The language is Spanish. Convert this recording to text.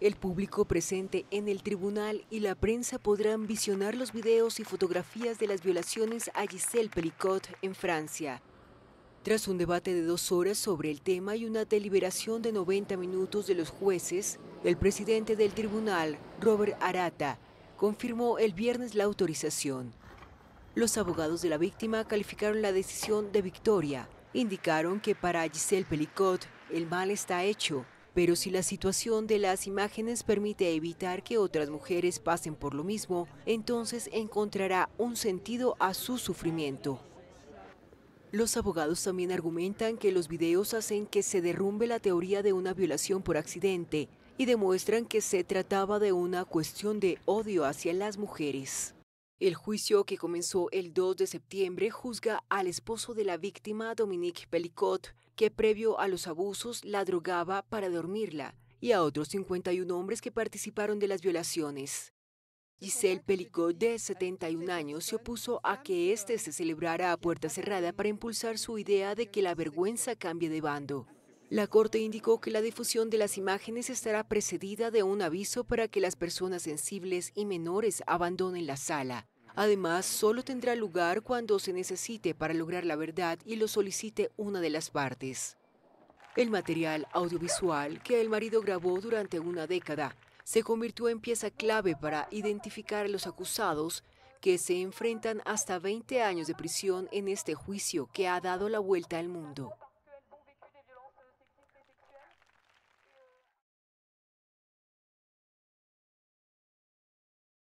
El público presente en el tribunal y la prensa podrán visionar los videos y fotografías de las violaciones a Giselle Pelicot en Francia. Tras un debate de dos horas sobre el tema y una deliberación de 90 minutos de los jueces, el presidente del tribunal, Robert Arata, confirmó el viernes la autorización. Los abogados de la víctima calificaron la decisión de victoria. Indicaron que para Giselle Pelicot el mal está hecho pero si la situación de las imágenes permite evitar que otras mujeres pasen por lo mismo, entonces encontrará un sentido a su sufrimiento. Los abogados también argumentan que los videos hacen que se derrumbe la teoría de una violación por accidente y demuestran que se trataba de una cuestión de odio hacia las mujeres. El juicio que comenzó el 2 de septiembre juzga al esposo de la víctima, Dominique Pelicot, que previo a los abusos la drogaba para dormirla, y a otros 51 hombres que participaron de las violaciones. Giselle Pelicot, de 71 años, se opuso a que este se celebrara a puerta cerrada para impulsar su idea de que la vergüenza cambie de bando. La Corte indicó que la difusión de las imágenes estará precedida de un aviso para que las personas sensibles y menores abandonen la sala. Además, solo tendrá lugar cuando se necesite para lograr la verdad y lo solicite una de las partes. El material audiovisual que el marido grabó durante una década se convirtió en pieza clave para identificar a los acusados que se enfrentan hasta 20 años de prisión en este juicio que ha dado la vuelta al mundo.